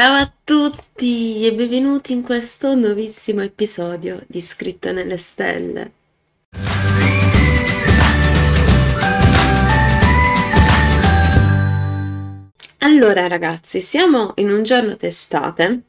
Ciao a tutti e benvenuti in questo nuovissimo episodio di Scritto nelle Stelle. Allora ragazzi, siamo in un giorno d'estate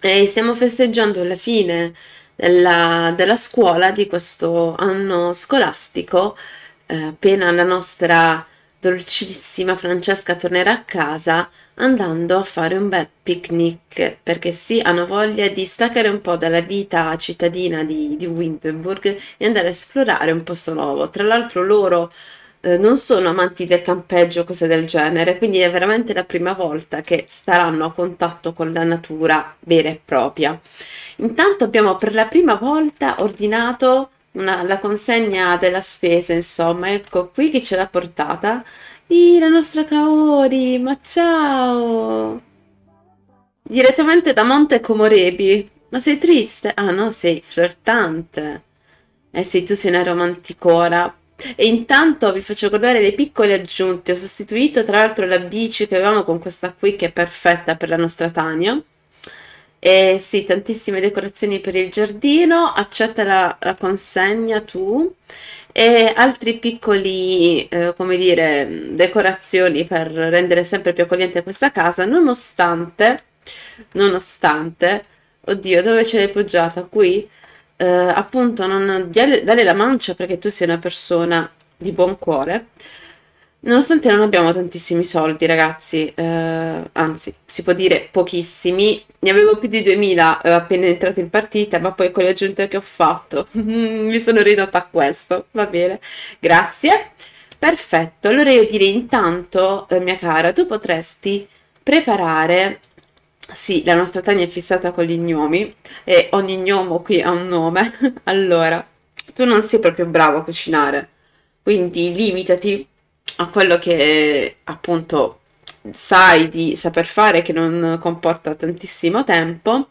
e stiamo festeggiando la fine della, della scuola di questo anno scolastico eh, appena la nostra dolcissima Francesca tornerà a casa andando a fare un bel picnic perché sì, hanno voglia di staccare un po' dalla vita cittadina di, di Winterburg e andare a esplorare un posto nuovo. Tra l'altro loro eh, non sono amanti del campeggio, cose del genere, quindi è veramente la prima volta che staranno a contatto con la natura vera e propria. Intanto abbiamo per la prima volta ordinato una, la consegna della spesa, insomma, ecco qui che ce l'ha portata. Ih, la nostra Kaori, ma ciao! Direttamente da Monte Comorebi. Ma sei triste? Ah no, sei flirtante. Eh sì, tu sei una romanticora. E intanto vi faccio guardare le piccole aggiunte. Ho sostituito tra l'altro la bici che avevamo con questa qui che è perfetta per la nostra Tania. Eh, sì, tantissime decorazioni per il giardino, accetta la, la consegna tu e altri piccoli, eh, come dire, decorazioni per rendere sempre più accogliente questa casa, nonostante, nonostante, oddio, dove ce l'hai poggiata? Qui? Eh, appunto, non, dale, la mancia perché tu sei una persona di buon cuore Nonostante non abbiamo tantissimi soldi, ragazzi, eh, anzi, si può dire pochissimi, ne avevo più di 2000 eh, appena entrata in partita, ma poi con le aggiunte che ho fatto mi sono ridotta a questo, va bene, grazie. Perfetto, allora io direi intanto, eh, mia cara, tu potresti preparare, sì, la nostra Tania è fissata con gli gnomi, e ogni gnomo qui ha un nome, allora, tu non sei proprio bravo a cucinare, quindi limitati a quello che appunto sai di saper fare che non comporta tantissimo tempo.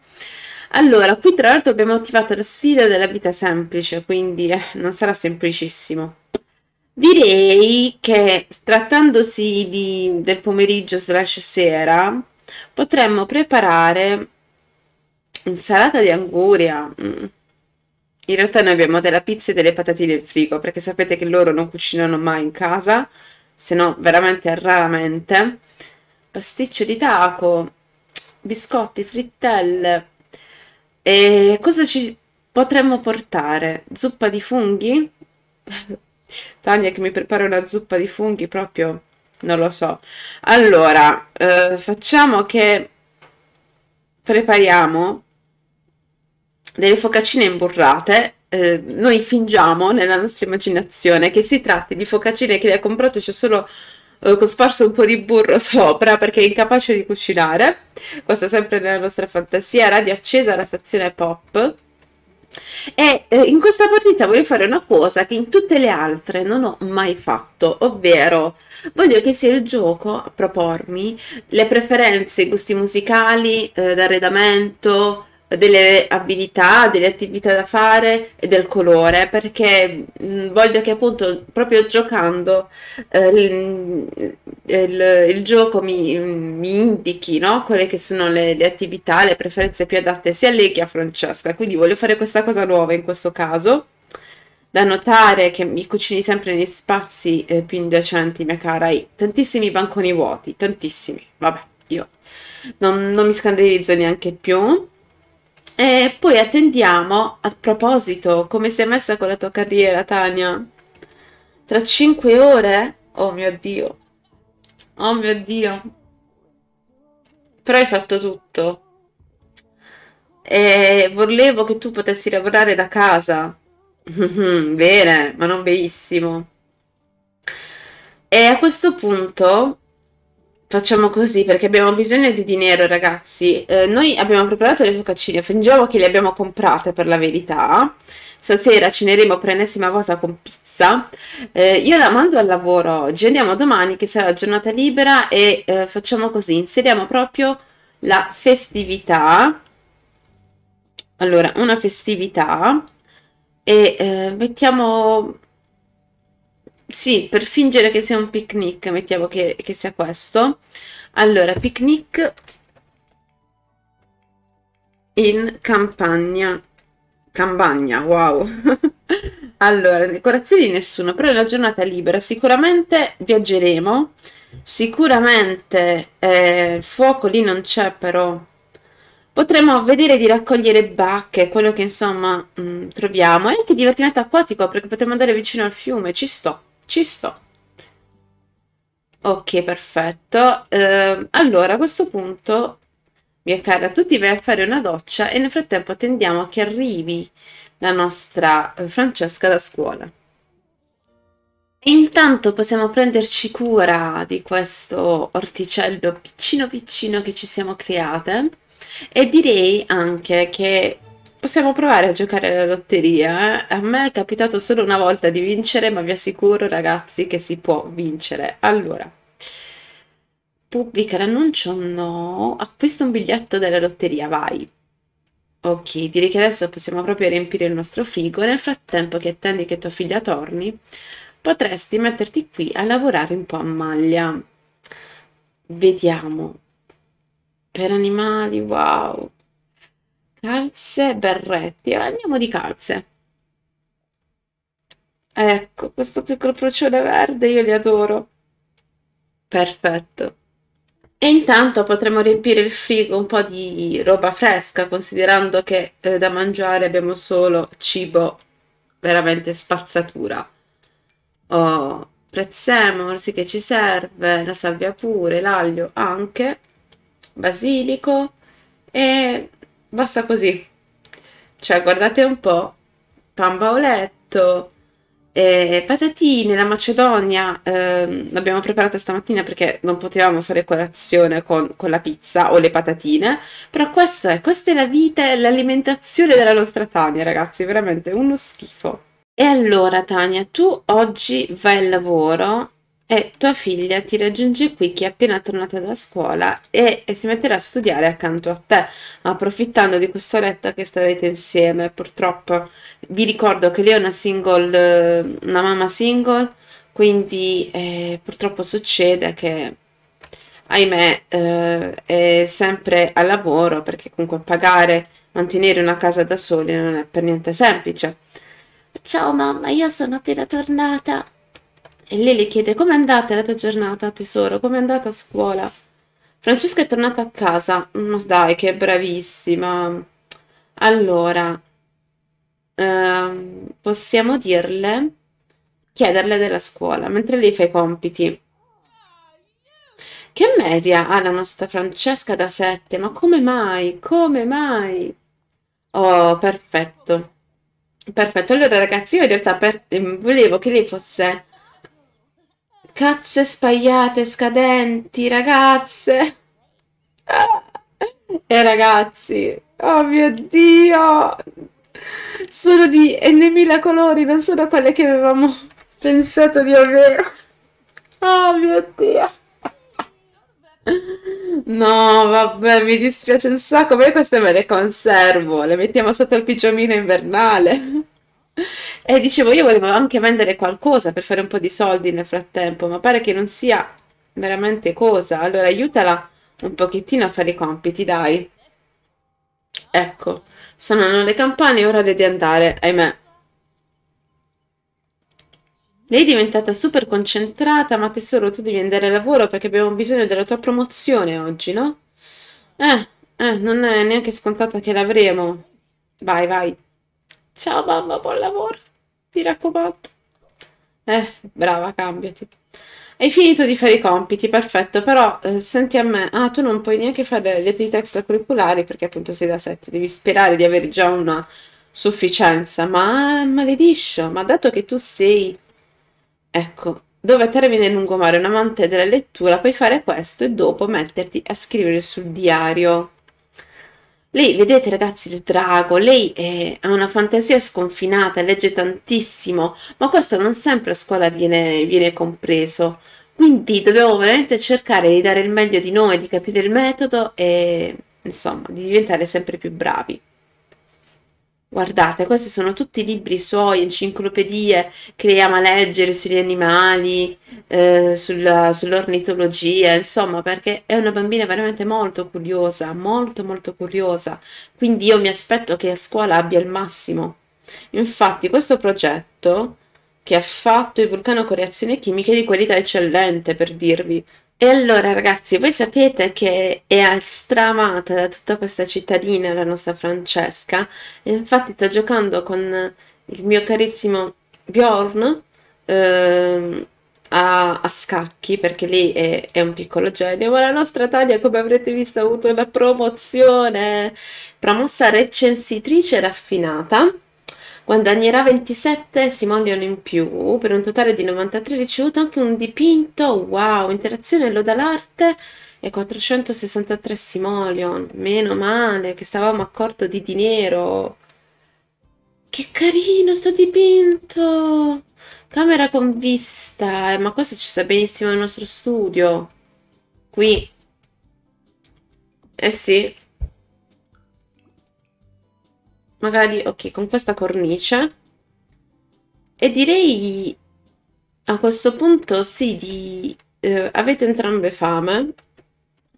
Allora, qui tra l'altro abbiamo attivato la sfida della vita semplice, quindi eh, non sarà semplicissimo. Direi che trattandosi di, del pomeriggio slash sera, potremmo preparare insalata di anguria. Mm in realtà noi abbiamo della pizza e delle patatine in frigo, perché sapete che loro non cucinano mai in casa, se no veramente raramente. Pasticcio di taco, biscotti, frittelle. E cosa ci potremmo portare? Zuppa di funghi? Tania che mi prepara una zuppa di funghi proprio non lo so. Allora, eh, facciamo che prepariamo delle focaccine imburrate, eh, noi fingiamo nella nostra immaginazione che si tratti di focaccine che le ha comprate, c'è solo eh, cosparso un po' di burro sopra perché è incapace di cucinare. Questo sempre nella nostra fantasia. Radio accesa alla stazione pop. E eh, in questa partita voglio fare una cosa che in tutte le altre non ho mai fatto, ovvero voglio che sia il gioco a propormi le preferenze, i gusti musicali, eh, d'arredamento, delle abilità, delle attività da fare e del colore, perché mm, voglio che appunto proprio giocando eh, il, mm, eh, il, il, gioco mi, mm, mi indichi no? quelle che sono le, le, attività, le preferenze più adatte sia a lei che a Francesca, quindi voglio fare questa cosa nuova in questo caso. Da notare che mi cucini sempre negli spazi eh, più indecenti, mia cara, hai tantissimi banconi vuoti, tantissimi, vabbè, io non, non mi scandalizzo neanche più. E poi attendiamo, a proposito, come sei messa con la tua carriera, Tania? Tra cinque ore? Oh mio Dio. Oh mio Dio. Però hai fatto tutto. E volevo che tu potessi lavorare da casa. Bene, ma non benissimo. E a questo punto Facciamo così perché abbiamo bisogno di dinero, ragazzi. Eh, noi abbiamo preparato le focaccine, fingiamo che le abbiamo comprate per la verità. Stasera ceneremo per l'ennesima volta con pizza. Eh, io la mando al lavoro oggi, andiamo domani che sarà giornata libera e eh, facciamo così, inseriamo proprio la festività. Allora, una festività e eh, mettiamo sì, per fingere che sia un picnic, mettiamo che, che sia questo. Allora, picnic in campagna. Campagna, wow. allora, decorazioni di nessuno, però è una giornata libera. Sicuramente viaggeremo. Sicuramente eh, il fuoco lì non c'è, però potremmo vedere di raccogliere bacche, quello che insomma mh, mm, troviamo, e anche divertimento acquatico perché potremmo andare vicino al fiume, ci sto. Ci sto. Ok, perfetto. Eh, allora, a questo punto, mia cara, tu ti vai a fare una doccia e nel frattempo attendiamo che arrivi la nostra eh, Francesca da scuola. intanto possiamo prenderci cura di questo orticello piccino piccino che ci siamo create e direi anche che Possiamo provare a giocare alla lotteria. Eh? A me è capitato solo una volta di vincere, ma vi assicuro, ragazzi, che si può vincere. Allora, pubblica l'annuncio? No. Acquista un biglietto della lotteria, vai. Ok, direi che adesso possiamo proprio riempire il nostro frigo. Nel frattempo che attendi che tua figlia torni, potresti metterti qui a lavorare un po' a maglia. Vediamo. Per animali, wow. Calze, berretti. Andiamo di calze. Ecco, questo piccolo procione verde io li adoro. Perfetto. E intanto potremo riempire il frigo un po' di roba fresca, considerando che eh, da mangiare abbiamo solo cibo veramente spazzatura. Oh, prezzemolo, sì che ci serve, la salvia pure, l'aglio anche, basilico e basta così. Cioè, guardate un po', pan bauletto, eh, patatine, la macedonia, ehm, l'abbiamo preparata stamattina perché non potevamo fare colazione con, con, la pizza o le patatine, però questo è, questa è la vita e l'alimentazione della nostra Tania, ragazzi, veramente uno schifo. E allora Tania, tu oggi vai al lavoro e tua figlia ti raggiunge qui che è appena tornata da scuola e, e si metterà a studiare accanto a te, approfittando di questa quest'oretta che starete insieme. Purtroppo vi ricordo che lei è una single, una mamma single, quindi eh, purtroppo succede che ahimè, eh, è sempre al lavoro perché comunque pagare, mantenere una casa da soli non è per niente semplice. Ciao mamma, io sono appena tornata. E lei le chiede com'è andata la tua giornata, tesoro, com'è andata a scuola? Francesca è tornata a casa, ma mm, dai che bravissima. Allora, eh, possiamo dirle, chiederle della scuola, mentre lei fa i compiti. Che media ha la nostra Francesca da 7? Ma come mai? Come mai? Oh, perfetto. Perfetto. Allora, ragazzi, io in realtà per... Mm, volevo che lei fosse Cazze spagliate, scadenti, ragazze. e ragazzi, oh mio Dio, sono di N.000 colori, non sono quelle che avevamo pensato di avere. Oh mio Dio. No, vabbè, mi dispiace un sacco, ma queste me le conservo, le mettiamo sotto il pigiamino invernale. E dicevo, io volevo anche vendere qualcosa per fare un po' di soldi nel frattempo, ma pare che non sia veramente cosa. Allora aiutala un pochettino a fare i compiti, dai. Ecco, suonano le campane, ora devi andare, ahimè. Lei è diventata super concentrata, ma tesoro, tu devi andare al lavoro perché abbiamo bisogno della tua promozione oggi, no? Eh, eh, non è neanche scontata che l'avremo. Vai, vai. Ciao mamma, buon lavoro. Mi raccomando. Eh, brava, cambiati. Hai finito di fare i compiti, perfetto, però eh, senti a me, ah tu non puoi neanche fare le attività extracurriculari perché appunto sei da 7, devi sperare di avere già una sufficienza, ma malediscio, ma dato che tu sei, ecco, dove termina il lungomare un amante della lettura, puoi fare questo e dopo metterti a scrivere sul diario. Lei, vedete ragazzi, il drago, lei è, eh, ha una fantasia sconfinata, legge tantissimo, ma questo non sempre a scuola viene, viene compreso. Quindi dobbiamo veramente cercare di dare il meglio di noi, di capire il metodo e insomma di diventare sempre più bravi. Guardate, questi sono tutti libri suoi, enciclopedie che le ama leggere sugli animali, eh, sulla, sull'ornitologia, insomma, perché è una bambina veramente molto curiosa, molto molto curiosa. Quindi io mi aspetto che a scuola abbia il massimo. Infatti, questo progetto che ha fatto il vulcano con reazioni chimiche di qualità eccellente, per dirvi, e allora ragazzi, voi sapete che è stramata da tutta questa cittadina la nostra Francesca e infatti sta giocando con il mio carissimo Bjorn eh, a, a, scacchi perché lì è, è, un piccolo genio, ma la nostra Tania come avrete visto ha avuto una promozione, promossa recensitrice raffinata Guadagnerà 27 simoleon in più per un totale di 93 ricevuto anche un dipinto. Wow, interazione loda l'arte e 463 simoleon. Meno male che stavamo a di dinero. Che carino sto dipinto! Camera con vista. Eh, ma questo ci sta benissimo nel nostro studio. Qui. Eh sì, magari, ok, con questa cornice. E direi a questo punto sì, di, eh, avete entrambe fame,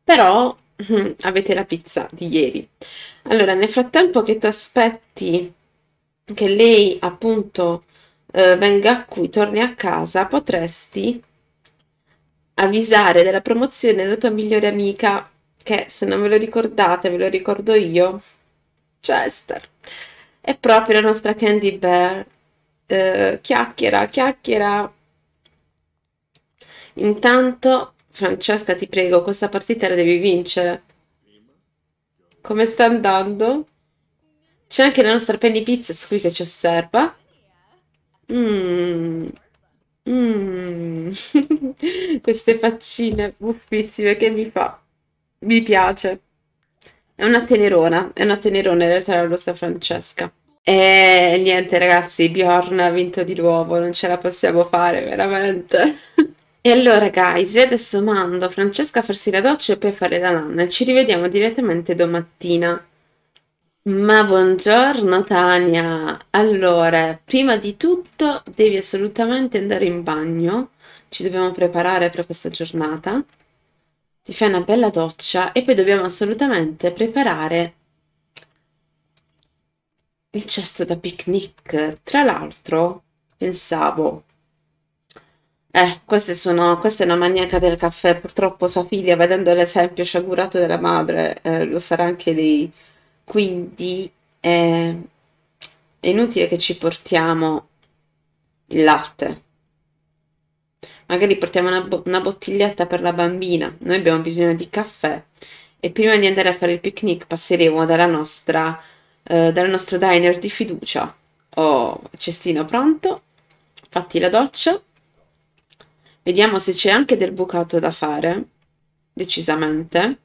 però avete la pizza di ieri. Allora, nel frattempo che ti aspetti che lei appunto eh, venga qui, torni a casa, potresti avvisare della promozione della tua migliore amica che se non ve lo ricordate ve lo ricordo io, Chester. È proprio la nostra Candy Bear. Eh, chiacchiera, chiacchiera. Intanto, Francesca, ti prego, questa partita la devi vincere. Come sta andando? C'è anche la nostra Penny Pizzas qui che ci osserva. Mmm. Mm. mm. Queste faccine buffissime che mi fa. Mi piace. È una tenerona, è una tenerona in realtà la nostra Francesca. E niente ragazzi, Bjorn ha vinto di nuovo, non ce la possiamo fare veramente. e allora guys, adesso mando Francesca a farsi la doccia e poi a fare la nanna. Ci rivediamo direttamente domattina. Ma buongiorno Tania. Allora, prima di tutto devi assolutamente andare in bagno. Ci dobbiamo preparare per questa giornata ti fai una bella doccia e poi dobbiamo assolutamente preparare il cesto da picnic. Tra l'altro, pensavo, eh, queste sono, questa è una maniaca del caffè, purtroppo sua figlia, vedendo l'esempio sciagurato della madre, eh, lo sarà anche lei, quindi eh, è inutile che ci portiamo il latte magari portiamo una, bo- una bottiglietta per la bambina, noi abbiamo bisogno di caffè e prima di andare a fare il picnic passeremo dalla nostra, eh, dal nostro diner di fiducia. Oh, cestino pronto, fatti la doccia, vediamo se c'è anche del bucato da fare, decisamente.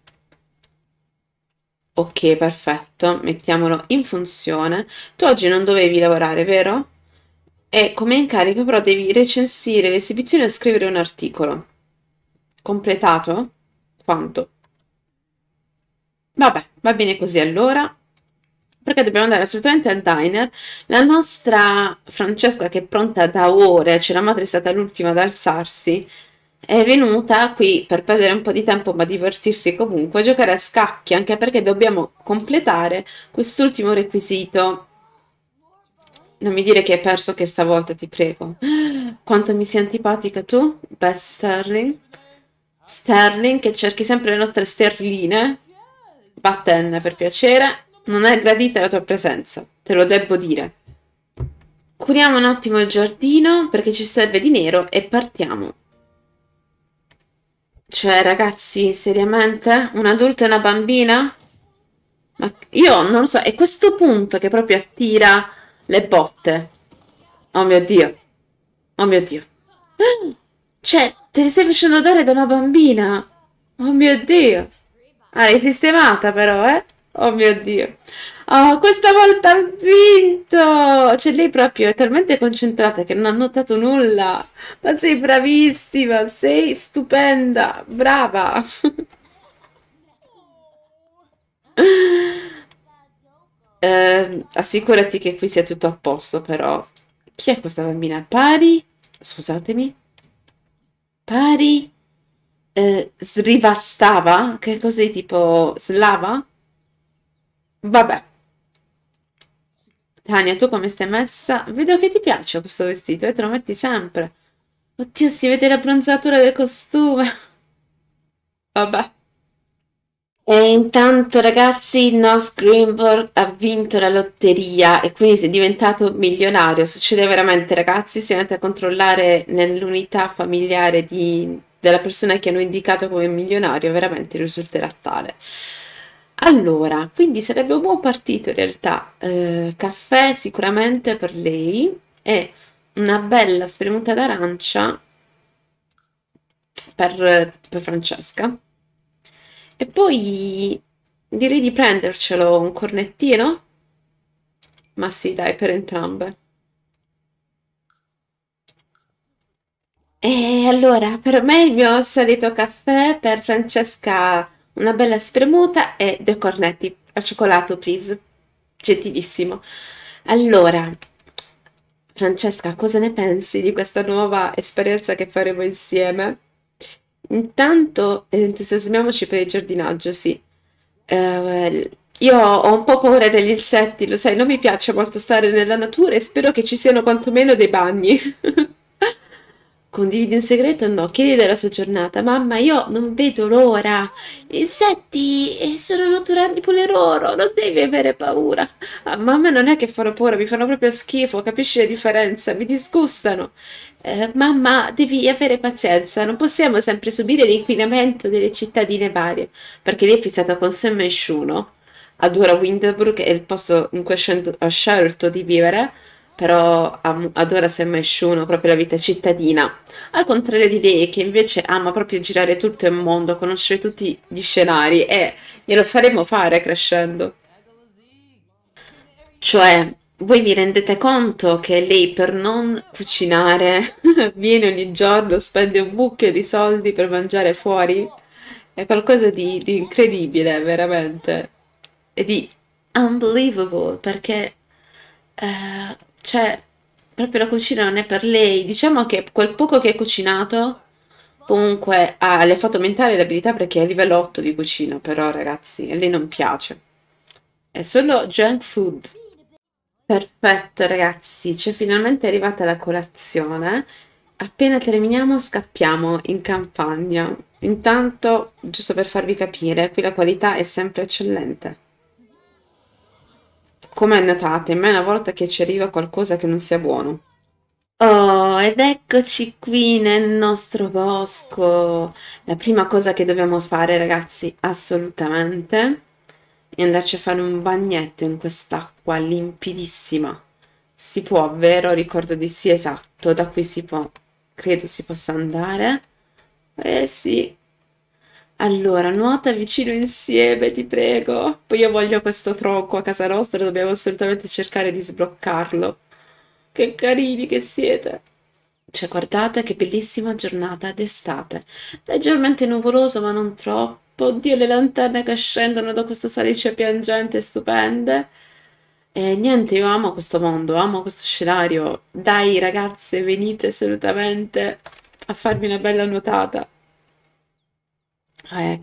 Ok, perfetto, mettiamolo in funzione. Tu oggi non dovevi lavorare, vero? e come incarico però devi recensire l'esibizione esibizioni o scrivere un articolo. Completato? Quanto? Vabbè, va bene così allora perché dobbiamo andare assolutamente al diner. La nostra Francesca, che è pronta da ore, cioè la madre è stata l'ultima ad alzarsi, è venuta qui per perdere un po' di tempo ma divertirsi comunque, a giocare a scacchi, anche perché dobbiamo completare quest'ultimo requisito non mi dire che hai perso che stavolta, ti prego. Quanto mi sei antipatica tu, Bess Sterling. Sterling, che cerchi sempre le nostre sterline. Batten, per piacere. Non è gradita la tua presenza, te lo devo dire. Curiamo un attimo il giardino, perché ci serve di nero, e partiamo. Cioè, ragazzi, seriamente? Un adulto e una bambina? Ma io non lo so, è questo punto che proprio attira le botte. Oh mio Dio. Oh mio Dio. Cioè, te li stai facendo dare da una bambina? Oh mio Dio. Ah, l'hai sistemata però, eh? Oh mio Dio. Oh, questa volta ha vinto! Cioè, lei proprio è talmente concentrata che non ha notato nulla. Ma sei bravissima, sei stupenda, brava. Eh, assicurati che qui sia tutto a posto, però. Chi è questa bambina? Pari? Scusatemi. Pari? Eh, Srivastava? Che cos'è? Tipo slava? Vabbè. Tania, tu come stai messa? Vedo che ti piace questo vestito e eh, te lo metti sempre. Oddio, si vede la bronzatura del costume. Vabbè. E intanto ragazzi il nostro Greenberg ha vinto la lotteria e quindi si è diventato milionario. Succede veramente ragazzi, se andate a controllare nell'unità familiare di, della persona che hanno indicato come milionario, veramente risulterà tale. Allora, quindi sarebbe un buon partito in realtà. Eh, caffè sicuramente per lei e una bella spremuta d'arancia per, per Francesca. E poi direi di prendercelo un cornettino? Ma sì, dai, per entrambe. E allora, per me il mio solito caffè, per Francesca una bella spremuta e due cornetti al cioccolato, please. Gentilissimo. Allora, Francesca, cosa ne pensi di questa nuova esperienza che faremo insieme? Intanto entusiasmiamoci per il giardinaggio, sì. Eh, io ho un po' paura degli insetti, lo sai, non mi piace molto stare nella natura e spero che ci siano quantomeno dei bagni. Condividi un segreto? No, chiedi della sua giornata. Mamma, io non vedo l'ora. Insetti eh, sono naturali pure loro, non devi avere paura. Ah, mamma, non è che farò paura, mi fanno proprio schifo, capisci la differenza? Mi disgustano. Eh, mamma, devi avere pazienza, non possiamo sempre subire l'inquinamento delle cittadine varie, perché lei è fissata con Sam e Shuno. Adora Winterbrook è il posto in cui ha scelto di vivere però am- adora Sam e Shuno, proprio la vita cittadina, al contrario di lei, che invece ama proprio girare tutto il mondo, conoscere tutti gli scenari e glielo faremo fare crescendo. Cioè, voi vi rendete conto che lei per non cucinare viene ogni giorno, spende un mucchio di soldi per mangiare fuori? È qualcosa di, di incredibile, veramente. E di unbelievable, perché... Eh, cioè, proprio la cucina non è per lei. Diciamo che quel poco che ha cucinato, comunque, ah, le ha fatto aumentare l'abilità perché è a livello 8 di cucina, però ragazzi, a lei non piace. È solo junk food. Perfetto ragazzi, c'è finalmente arrivata la colazione. Appena terminiamo scappiamo in campagna. Intanto, giusto per farvi capire, qui la qualità è sempre eccellente come notate, mai una volta che ci arriva qualcosa che non sia buono. Oh, ed eccoci qui nel nostro bosco. La prima cosa che dobbiamo fare, ragazzi, assolutamente, è andarci a fare un bagnetto in quest'acqua limpidissima. Si può, vero? Ricordo di sì, esatto. Da qui si può, credo si possa andare. Eh sì, allora, nuota vicino insieme, ti prego. Poi io voglio questo tronco a casa nostra, dobbiamo assolutamente cercare di sbloccarlo. Che carini che siete! Cioè, guardate che bellissima giornata d'estate. Leggermente nuvoloso, ma non troppo. Oddio, le lanterne che scendono da questo salice piangente, stupende. E niente, io amo questo mondo, amo questo scenario. Dai, ragazze, venite assolutamente a farmi una bella nuotata. Eh,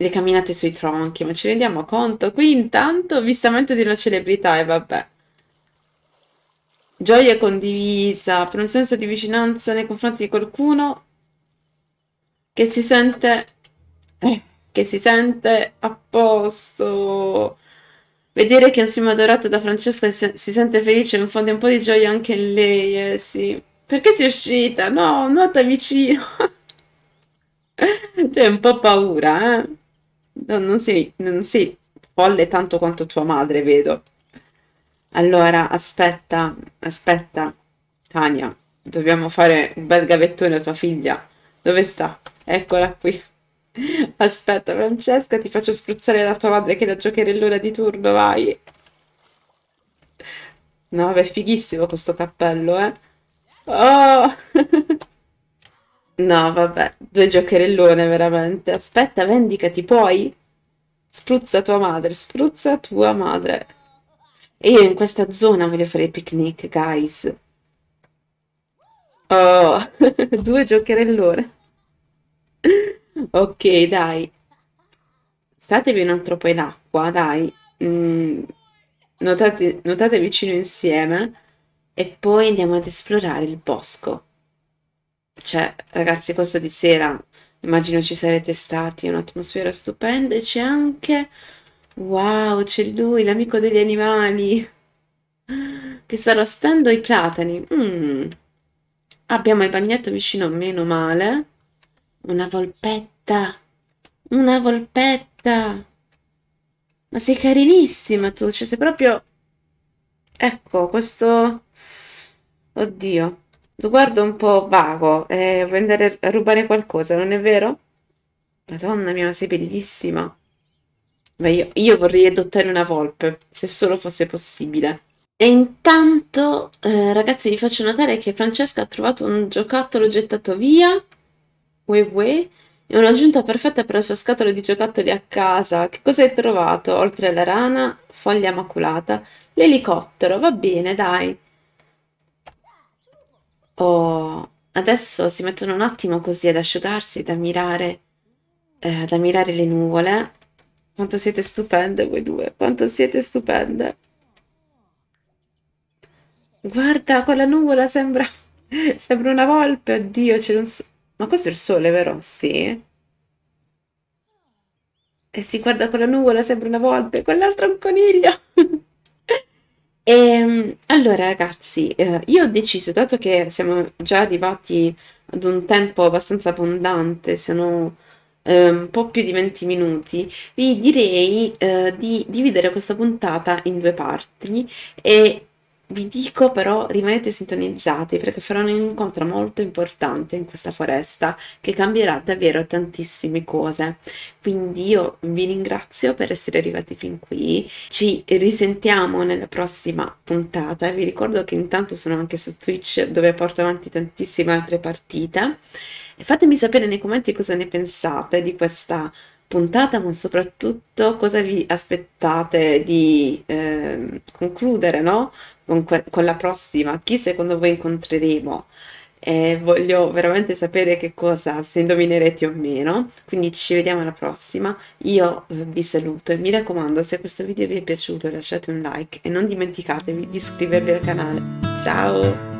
le camminate sui tronchi, ma ci rendiamo conto? Qui intanto avvistamento di una celebrità e vabbè. Gioia condivisa per un senso di vicinanza nei confronti di qualcuno che si sente... che si sente a posto. Vedere che insieme adorato da Francesca si, si sente felice in fondo un po' di gioia anche in lei, eh sì. Perché sei uscita? No, nota vicino. C'è cioè, un po' paura, eh? Non, non sei, non sei folle tanto quanto tua madre, vedo. Allora, aspetta, aspetta, Tania, dobbiamo fare un bel gavettone a tua figlia. Dove sta? Eccola qui. Aspetta, Francesca, ti faccio spruzzare la tua madre che la giocherellona di turno, vai. No, beh, è fighissimo questo cappello, eh. Oh! No, vabbè, due giocherellone veramente. Aspetta, vendicati poi. Spruzza tua madre, spruzza tua madre. E io in questa zona voglio fare il picnic, guys. Oh, due giocherellone. ok, dai. Statevi un altro po' in acqua, dai. Mm, notate, notate vicino insieme. E poi andiamo ad esplorare il bosco. Cioè, ragazzi, questo di sera immagino ci sarete stati, un'atmosfera stupenda e c'è anche... Wow, c'è lui, l'amico degli animali, che sta rostando i platani. Mm. Abbiamo il bagnetto vicino, meno male. Una volpetta, una volpetta. Ma sei carinissima tu, cioè sei proprio... Ecco, questo... Oddio, sguardo un po' vago, eh, vuoi andare a rubare qualcosa, non è vero? Madonna mia, sei bellissima. Beh, io, io, vorrei adottare una volpe, se solo fosse possibile. E intanto, eh, ragazzi, vi faccio notare che Francesca ha trovato un giocattolo gettato via. Ue ue. È un'aggiunta perfetta per la sua scatola di giocattoli a casa. Che cosa hai trovato? Oltre alla rana, foglia maculata, l'elicottero. Va bene, dai. Oh, adesso si mettono un attimo così ad asciugarsi, ad ammirare, eh, ad ammirare le nuvole. Quanto siete stupende voi due, quanto siete stupende. Guarda, quella nuvola sembra, sembra una volpe, oddio, c'è un... Ma questo è il sole, vero? Sì. E si guarda quella nuvola, sembra una volpe, quell'altro è un coniglio. E ehm, allora ragazzi, eh, io ho deciso, dato che siamo già arrivati ad un tempo abbastanza abbondante, sono eh, un po' più di 20 minuti, vi direi eh, di dividere questa puntata in due parti e vi dico però rimanete sintonizzati perché faranno un incontro molto importante in questa foresta che cambierà davvero tantissime cose. Quindi io vi ringrazio per essere arrivati fin qui, ci risentiamo nella prossima puntata. Vi ricordo che intanto sono anche su Twitch dove porto avanti tantissime altre partite. E fatemi sapere nei commenti cosa ne pensate di questa puntata puntata, ma soprattutto cosa vi aspettate di eh, concludere no? con, que- con, la prossima, chi secondo voi incontreremo. Eh, voglio veramente sapere che cosa, se indovinerete o meno. Quindi ci vediamo alla prossima. Io eh, vi saluto e mi raccomando, se questo video vi è piaciuto lasciate un like e non dimenticatevi di iscrivervi al canale. Ciao!